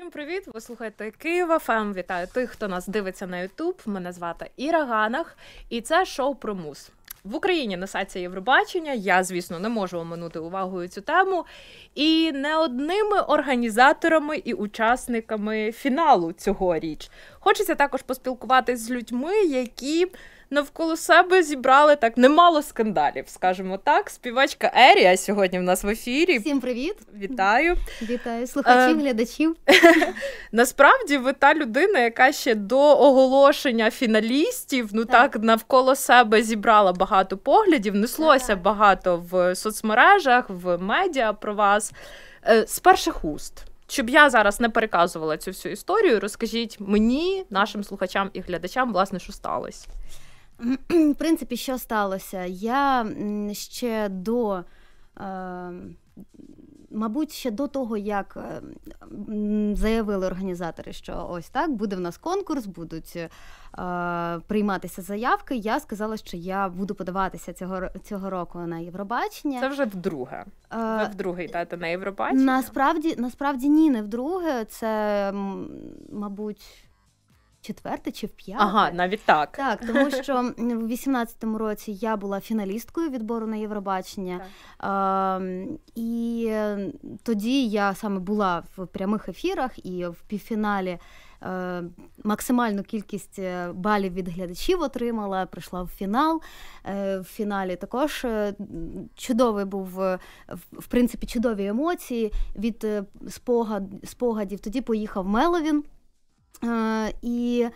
Всім привіт! Ви слухаєте Києва ФМ. Ем. Вітаю тих, хто нас дивиться на Ютуб. Мене звати Іра Ганах, і це шоу про мус. В Україні несеться Євробачення. Я, звісно, не можу оминути увагою цю тему. І не одними організаторами і учасниками фіналу цьогоріч. Хочеться також поспілкуватись з людьми, які навколо себе зібрали так немало скандалів, скажімо так. Співачка Ерія сьогодні в нас в ефірі. Всім привіт! Вітаю! Вітаю слухачів, е, глядачів. Насправді, ви та людина, яка ще до оголошення фіналістів, ну так, так навколо себе зібрала багато поглядів, неслося так. багато в соцмережах, в медіа про вас. Е, з перших уст. Щоб я зараз не переказувала цю всю історію, розкажіть мені, нашим слухачам і глядачам, власне, що сталося. В принципі, що сталося? Я ще до, ем, мабуть, ще до того, як ем, заявили організатори, що ось так буде в нас конкурс, будуть е, прийматися заявки. Я сказала, що я буду подаватися цього цього року на Євробачення. Це вже вдруге. Е, Ви вдруге йдете на Євробачення? Насправді, насправді ні, не вдруге. Це, мабуть. Четверте чи в п'яте. Ага, навіть так. Так, тому що в 18-му році я була фіналісткою відбору на Євробачення. Е, і тоді я саме була в прямих ефірах і в півфіналі е, максимальну кількість е, балів від глядачів отримала, прийшла в фінал. Е, в фіналі також чудовий був, в принципі, чудові емоції від спогад, спогадів. Тоді поїхав Меловін. Е, і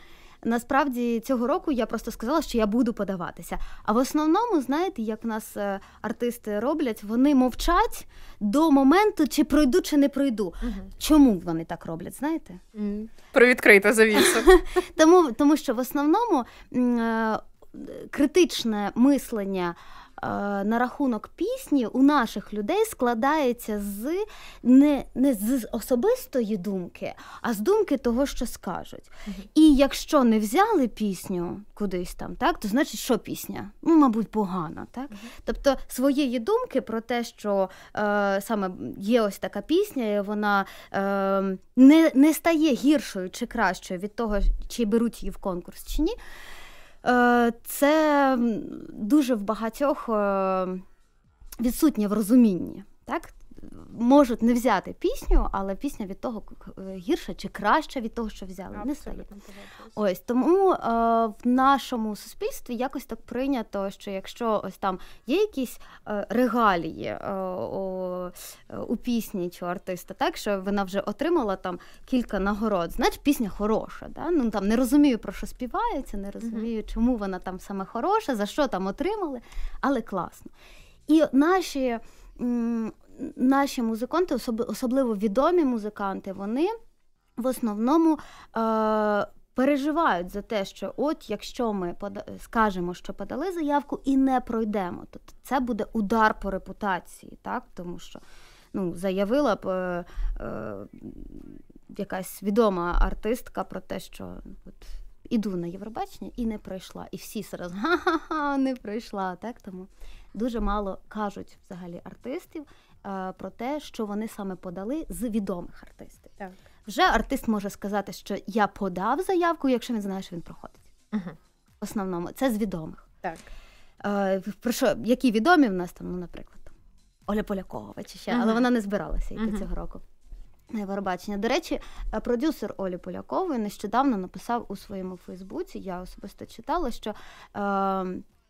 насправді цього року я просто сказала, що я буду подаватися. А в основному, знаєте, як в нас е, артисти роблять, вони мовчать до моменту, чи пройду, чи не пройду. Угу. Чому вони так роблять? Знаєте? Про відкрите завісу. Тому тому що в основному е, критичне мислення. Е, на рахунок пісні у наших людей складається з не не з особистої думки, а з думки того, що скажуть. І якщо не взяли пісню кудись там, так то значить, що пісня? Ну, мабуть, погана. так? Тобто своєї думки про те, що е, саме є ось така пісня, і вона е, не, не стає гіршою чи кращою від того, чи беруть її в конкурс чи ні. Е, це дуже в багатьох е, відсутнє в розумінні. Так? можуть не взяти пісню, але пісня від того е, гірша чи краща від того, що взяли, Абсолютно. не стає. Ось тому е, в нашому суспільстві якось так прийнято, що якщо ось там є якісь е, регалії е, о, е, у пісні чи артиста, так що вона вже отримала там кілька нагород, значить пісня хороша. Да? Ну там не розумію про що співається, не розумію, mm чому вона там саме хороша, за що там отримали, але класно. І наші наші музиканти, особливо відомі музиканти, вони в основному. Е, Переживають за те, що от якщо ми скажемо, що подали заявку і не пройдемо, то це буде удар по репутації, так тому що ну, заявила б е, е, якась відома артистка про те, що от іду на Євробачення і не пройшла. І всі зараз ха-ха-ха, не пройшла. Так тому дуже мало кажуть взагалі артистів. Е, про те, що вони саме подали з відомих артистів. Так. Вже артист може сказати, що я подав заявку, якщо він знає, що він проходить. Угу. В основному це з відомих. Так. Е, про що які відомі в нас там, ну, наприклад, Оля Полякова чи ще, угу. але вона не збиралася йти угу. цього року. Євробачення. До речі, е, продюсер Олі Полякової нещодавно написав у своєму Фейсбуці, я особисто читала, що е,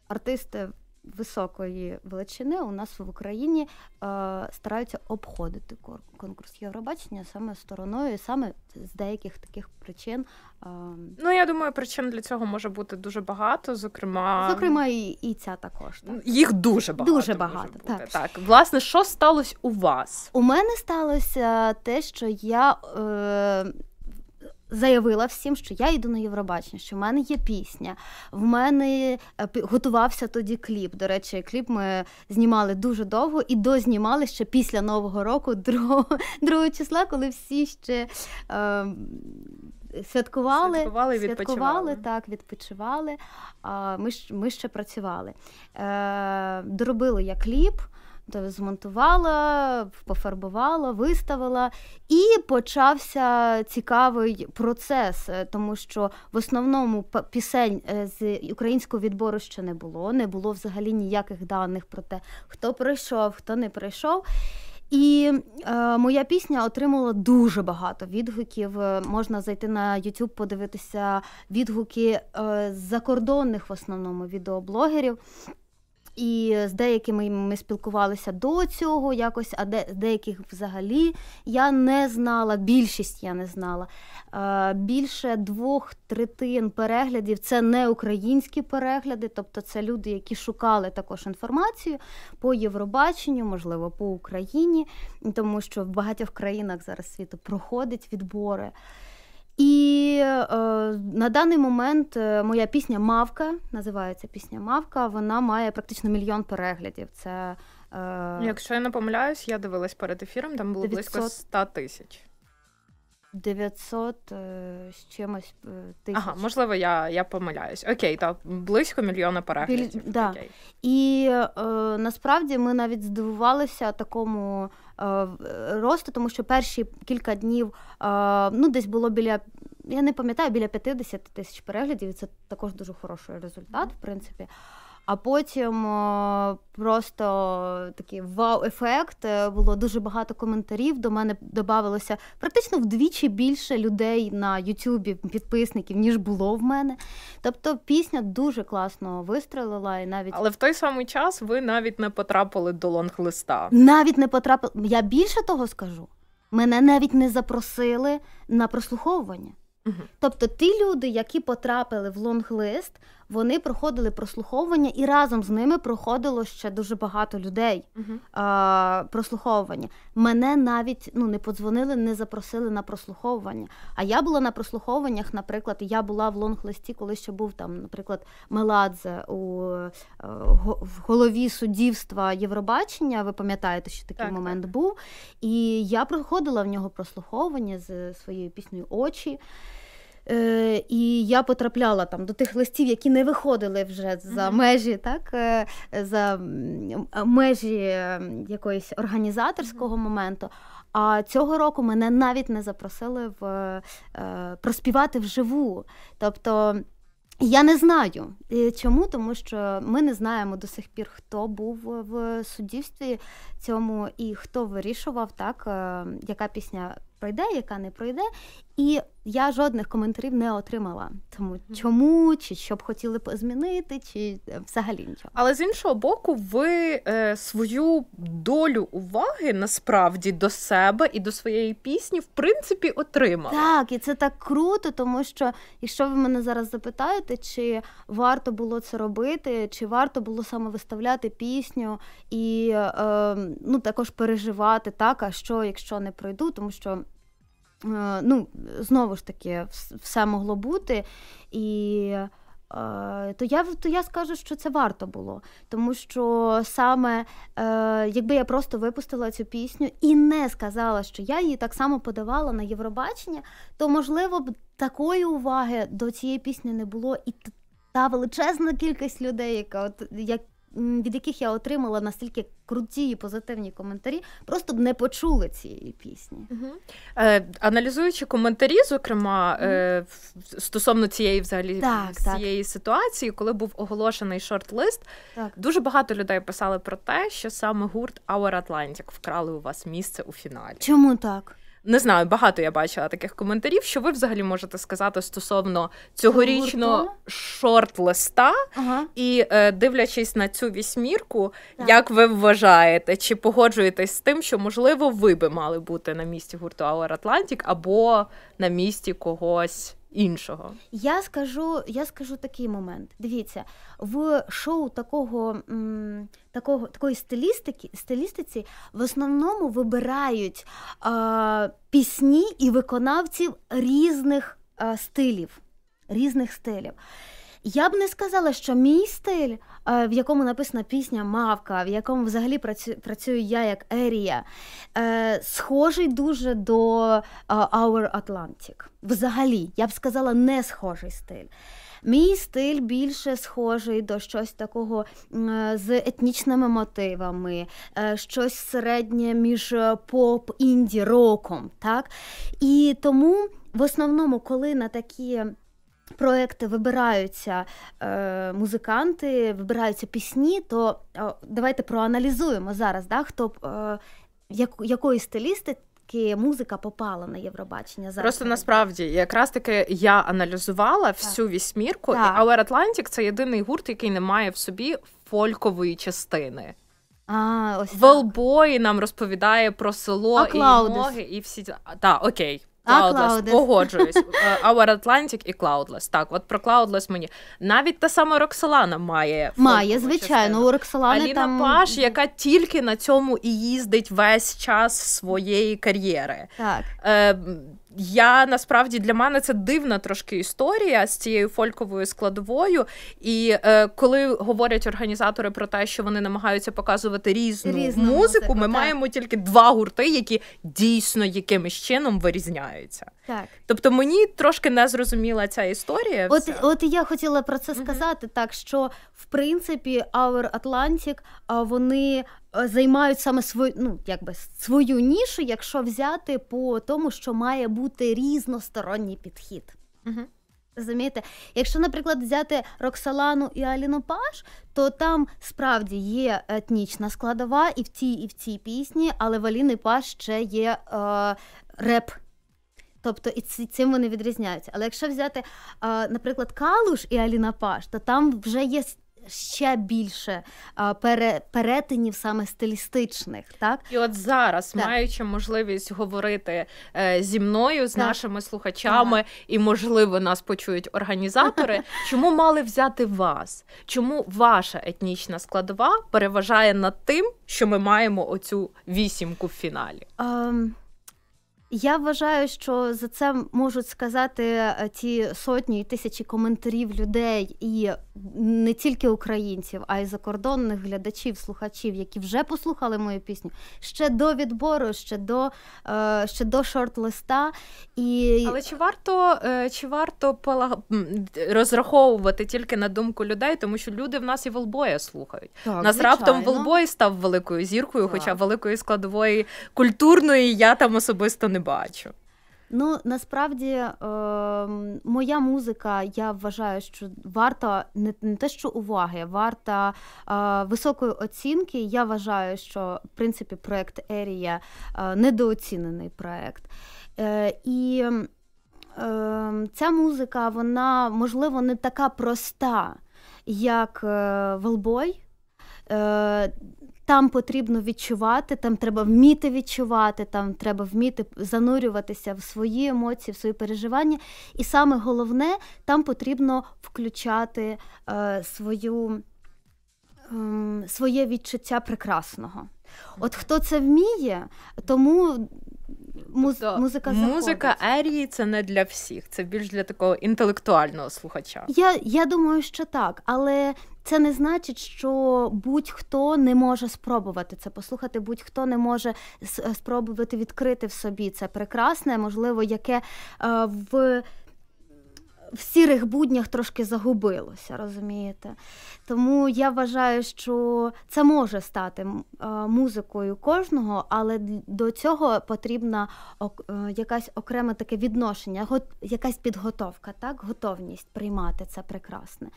артисти високої величини у нас в Україні е, стараються обходити конкурс Євробачення саме стороною, саме з деяких таких причин. Е, ну я думаю, причин для цього може бути дуже багато. Зокрема, зокрема, і, і ця також так. їх дуже багато. Дуже багато. Може бути. Так. так, власне, що сталося у вас? У мене сталося те, що я. Е, заявила всім, що я йду на Євробачення, що в мене є пісня. В мене е, готувався тоді кліп. До речі, кліп ми знімали дуже довго і дознімали ще після Нового року, 2 числа, коли всі ще. Е, Святкували, святкували, відпочивали. святкували, так, відпочивали. А ми ми ще працювали. Е, Доробила я кліп. То тобто змонтувала, пофарбувала, виставила, і почався цікавий процес, е, тому що в основному пісень е, з українського відбору ще не було, не було взагалі ніяких даних про те, хто прийшов, хто не прийшов. І е, моя пісня отримала дуже багато відгуків. Е, можна зайти на YouTube, подивитися відгуки е, закордонних в основному відеоблогерів. І з деякими ми спілкувалися до цього, якось, а де, деяких взагалі я не знала, більшість я не знала. Е, більше двох третин переглядів це не українські перегляди, тобто це люди, які шукали також інформацію по Євробаченню, можливо, по Україні, тому що в багатьох країнах зараз світу проходить відбори. І е, на даний момент е, моя пісня Мавка називається Пісня Мавка. Вона має практично мільйон переглядів. Це е, якщо я не помиляюсь, я дивилась перед ефіром, там було 900... близько 100 тисяч. 900 е, з чимось е, тисяч. Ага, можливо, я я помиляюсь. Окей, то близько мільйона переглядів. Біль... Да. І е, насправді ми навіть здивувалися такому е, росту, тому що перші кілька днів е, ну, десь було біля. Я не пам'ятаю, біля 50 тисяч переглядів, і це також дуже хороший результат, в принципі а потім е, просто такий вау-ефект. Е, було дуже багато коментарів. До мене додавалося практично вдвічі більше людей на Ютубі, підписників, ніж було в мене. Тобто пісня дуже класно вистрелила. і навіть Але в той самий час ви навіть не потрапили до лонг-листа. Навіть не потрапили. Я більше того скажу. Мене навіть не запросили на прослуховування. Угу. Тобто ті люди, які потрапили в лонг-лист, вони проходили прослуховування, і разом з ними проходило ще дуже багато людей. Uh-huh. а, Прослуховування мене навіть ну не подзвонили, не запросили на прослуховування. А я була на прослухованнях, наприклад, я була в лонг-листі, коли ще був там, наприклад, Меладзе у е, в голові суддівства Євробачення. Ви пам'ятаєте, що такий так, момент так. був? І я проходила в нього прослуховування з своєю піснею очі. Е, І я потрапляла там до тих листів, які не виходили вже за межі, так е, за межі якоїсь організаторського моменту. А цього року мене навіть не запросили в е, проспівати вживу. Тобто я не знаю е, чому, тому що ми не знаємо до сих пір, хто був в суддівстві цьому і хто вирішував, так, е, яка пісня пройде, яка не пройде. І я жодних коментарів не отримала. Тому чому, чи що б хотіли б змінити, чи е, взагалі нічого. Але з іншого боку, ви е, свою долю уваги насправді до себе і до своєї пісні в принципі отримали. Так, і це так круто, тому що якщо ви мене зараз запитаєте, чи варто було це робити, чи варто було саме виставляти пісню і е, ем, ну також переживати так, а що якщо не пройду, тому що Е, ну, знову ж таки, все могло бути. І е, то я то я скажу, що це варто було, тому що саме е, якби я просто випустила цю пісню і не сказала, що я її так само подавала на Євробачення, то можливо б такої уваги до цієї пісні не було і та величезна кількість людей, яка от як від яких я отримала настільки круті і позитивні коментарі, просто б не почули цієї пісні. Угу. Е, Аналізуючи коментарі, зокрема е, стосовно цієї взагалі так, цієї так. ситуації, коли був оголошений шорт-лист, так. дуже багато людей писали про те, що саме гурт Our Atlantic вкрали у вас місце у фіналі. Чому так? Не знаю, багато я бачила таких коментарів, що ви взагалі можете сказати стосовно цьогорічного шорт-листа. Ага. І е, дивлячись на цю вісьмірку, так. як ви вважаєте, чи погоджуєтесь з тим, що можливо ви би мали бути на місці гурту Ауер Атлантік або на місці когось іншого. Я скажу, я скажу такий момент. Дивіться, в шоу такого м, такого такої стилістики стилістиці в основному вибирають е, пісні і виконавців різних е, стилів. різних стилів. Я б не сказала, що мій стиль, е, в якому написана пісня Мавка, в якому взагалі працюю я як Ерія, е, схожий дуже до е, Our Atlantic. Взагалі, я б сказала, не схожий стиль. Мій стиль більше схожий до щось такого з етнічними мотивами, щось середнє між поп інді роком. Так? І тому в основному, коли на такі проекти вибираються е, музиканти, вибираються пісні, то е, давайте проаналізуємо зараз, да, хто е, як, якої стилістики Музика попала на Євробачення зараз. Просто насправді якраз таки я аналізувала так. всю вісьмірку, так. але Атлантик це єдиний гурт, який не має в собі фолькової частини. А, ось Велбой нам розповідає про село а, і ноги, і всі. Так, окей. Cloudless, Cloudless. погоджуюсь. Е, Our Atlantic і Cloudless. Так, от про Cloudless мені. Навіть та сама Роксолана має. Має, звичайно, у Роксолани Аліна там... Паш, яка тільки на цьому і їздить весь час своєї кар'єри. Так. Е, я насправді для мене це дивна трошки історія з цією фольковою складовою. І е, коли говорять організатори про те, що вони намагаються показувати різну, різну музику, музику, ми так. маємо тільки два гурти, які дійсно якимось чином вирізняються. Так, тобто мені трошки не зрозуміла ця історія. От от я хотіла про це сказати, mm-hmm. так що в принципі Our Atlantic, вони Е, займають саме свою ну якби свою нішу, якщо взяти по тому, що має бути різносторонній підхід. Угу. Розумієте, якщо, наприклад, взяти Роксолану і Аліну Паш, то там справді є етнічна складова і в цій, і в цій пісні, але в Аліни Паш ще є е, реп. Тобто і цим вони відрізняються. Але якщо взяти, е, наприклад, Калуш і Аліна Паш, то там вже є ще більше пере, перетинів саме стилістичних. Так? І от зараз, так. маючи можливість говорити е, зі мною, з так. нашими слухачами, ага. і, можливо, нас почують організатори, чому мали взяти вас? Чому ваша етнічна складова переважає над тим, що ми маємо оцю вісімку в фіналі? Um... Я вважаю, що за це можуть сказати е, ті сотні і тисячі коментарів людей, і не тільки українців, а й закордонних глядачів, слухачів, які вже послухали мою пісню ще до відбору, ще до е, ще до шорт-листа. І... Але чи варто е, чи варто розраховувати тільки на думку людей, тому що люди в нас і волбоя слухають? Так, Нас звичайно. раптом волбой став великою зіркою, так. хоча великої складової культурної я там особисто не бачу. Ну насправді е, моя музика, я вважаю, що варта не, не те, що уваги, варта е, високої оцінки. Я вважаю, що в принципі проект Ерія е, недооцінений проект. Е, І е, ця музика, вона можливо не така проста, як Велбой. Е, там потрібно відчувати, там треба вміти відчувати, там треба вміти занурюватися в свої емоції, в свої переживання. І саме головне, там потрібно включати е, свою, е, своє відчуття прекрасного. От хто це вміє, тому Муз... Тобто, музика заходить. музика Ерії це не для всіх, це більш для такого інтелектуального слухача. Я, Я думаю, що так, але. Це не значить, що будь-хто не може спробувати це послухати, будь-хто не може спробувати відкрити в собі це прекрасне, можливо, яке е, в в сірих буднях трошки загубилося, розумієте? Тому я вважаю, що це може стати е, музикою кожного, але до цього потрібна е, якась окреме таке відношення, якась підготовка, так готовність приймати це прекрасне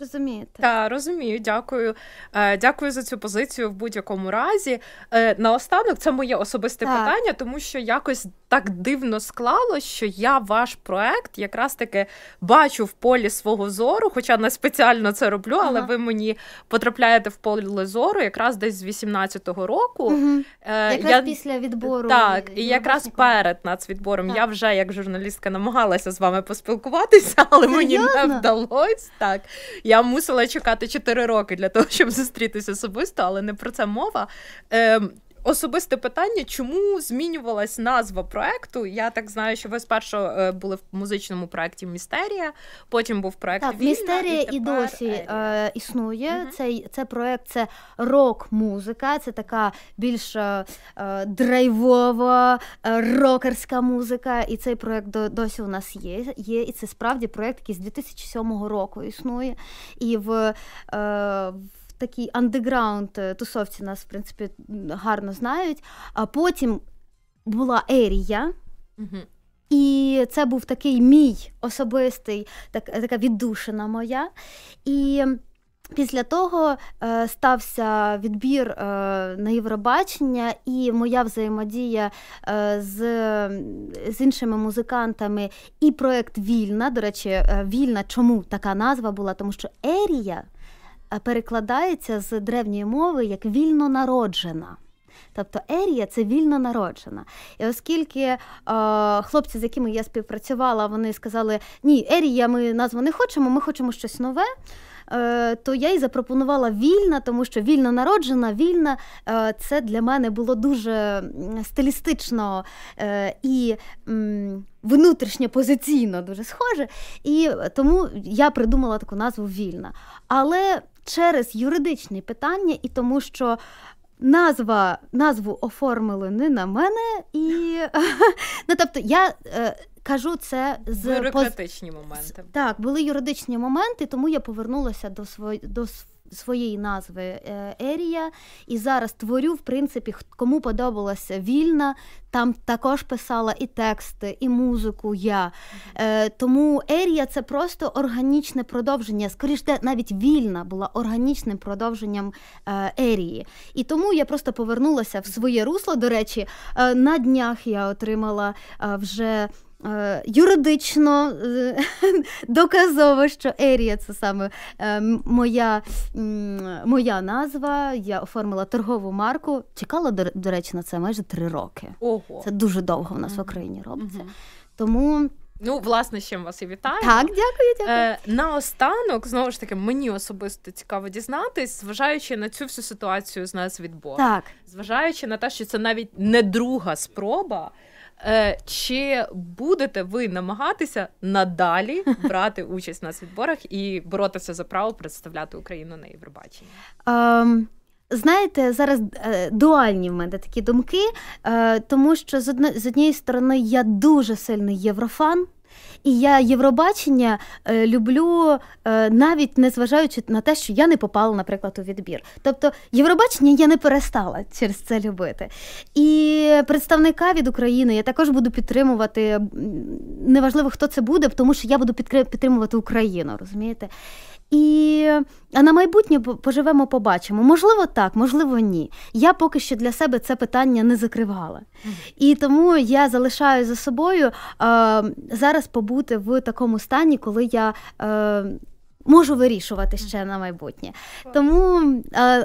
розумієте. Та розумію, дякую. Е, дякую за цю позицію в будь-якому разі. Е, наостанок це моє особисте так. питання, тому що якось так дивно склалось, що я ваш проект якраз таки бачу в полі свого зору, хоча не спеціально це роблю, але ви мені потрапляєте в поле зору якраз десь з 18-го року. Угу. Якраз я... після відбору. Так, і якраз перед нацвідбором так. я вже як журналістка намагалася з вами поспілкуватися, але Серйозно? мені не вдалося. Так. Я мусила чекати 4 роки для того, щоб зустрітися особисто, але не про це мова. Е, Особисте питання, чому змінювалась назва проекту? Я так знаю, що ви спершу е, були в музичному проєкті Містерія, потім був проект Так, «Вільна», Містерія і, і досі е, існує. Угу. Це це проект, це рок-музика, це така більш е, е драйвова е, рокерська музика. І цей проект досі у нас є. Є і це справді проект, який з 2007 року існує. І в, е, в Такий андеграунд е, тусовці нас, в принципі, гарно знають. А потім була Ерія. Mm-hmm. І це був такий мій особистий, так, така віддушина моя. І після того е, стався відбір е, на Євробачення, і моя взаємодія е, з з іншими музикантами, і проект Вільна. До речі, е, вільна чому така назва була? Тому що Ерія Е, перекладається з древньої мови як вільно народжена. Тобто Ерія це вільно народжена. І оскільки е, хлопці, з якими я співпрацювала, вони сказали, ні, Ерія, ми назву не хочемо, ми хочемо щось нове, е, то я і запропонувала вільна, тому що вільно народжена, вільна е, це для мене було дуже стилістично е, і внутрішньо позиційно дуже схоже. І тому я придумала таку назву вільна. Але через юридичні питання і тому, що. Назва назву оформили не на мене, і ну тобто я е, кажу це з бюрократичні моменти. Так, були юридичні моменти, тому я повернулася до свої до своєї назви е, Ерія. І зараз творю, в принципі, кому подобалася вільна. Там також писала і тексти, і музику. Я е, тому Ерія це просто органічне продовження. Скоріше, навіть вільна була органічним продовженням е, Ерії. І тому я просто повернулася в своє русло. До речі, на днях я отримала вже. Е, юридично е, доказово, що Ерія це саме е, моя моя назва. Я оформила торгову марку. Чекала, до речі, на це майже три роки. Ого. Це дуже довго в нас в Україні робиться. Тому. Ну, власне, з чим вас і вітаю. Так, дякую, дякую. Е, Наостанок, знову ж таки, мені особисто цікаво дізнатись, зважаючи на цю всю ситуацію з нас відбору. Так. Зважаючи на те, що це навіть не друга спроба. Е, чи будете ви намагатися надалі брати участь на світборах і боротися за право представляти Україну на Євробаченні? Um... Знаєте, зараз е, дуальні в мене такі думки, е, тому що з з однієї сторони я дуже сильний єврофан. І я Євробачення е, люблю, е, навіть незважаючи на те, що я не попала, наприклад, у відбір. Тобто Євробачення я не перестала через це любити. І представника від України я також буду підтримувати. Неважливо, хто це буде, тому що я буду підтримувати Україну, розумієте? І а на майбутнє поживемо, побачимо. Можливо, так, можливо, ні. Я поки що для себе це питання не закривала. І тому я залишаю за собою е, зараз побути в такому стані, коли я е, можу вирішувати ще на майбутнє. Тому,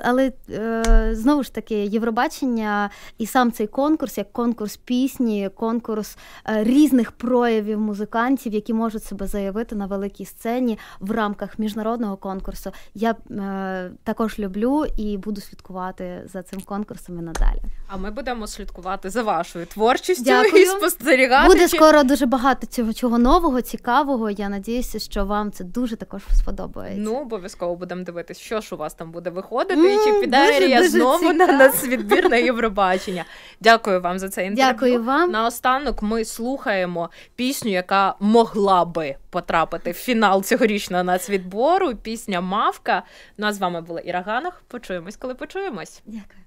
але е, знову ж таки, Євробачення і сам цей конкурс, як конкурс пісні, конкурс е, різних проявів музикантів, які можуть себе заявити на великій сцені в рамках міжнародного конкурсу, я е, також люблю і буду слідкувати за цим конкурсом і надалі. А ми будемо слідкувати за вашою творчістю Дякую. і спостерігати. Буде скоро дуже багато цього чого нового, цікавого. Я надіюся, що вам це дуже також сподобається. Ну, обов'язково будемо дивитися, що ж у вас там буде виходити, mm, і чи піде Рія знову на нас відбір на Євробачення. Дякую вам за це інтерв'ю. Дякую вам. Наостанок ми слухаємо пісню, яка могла би потрапити в фінал цьогорічного нацвідбору. Пісня Мавка. Ну а з вами була Іра Ганах. Почуємось, коли почуємось. Дякую.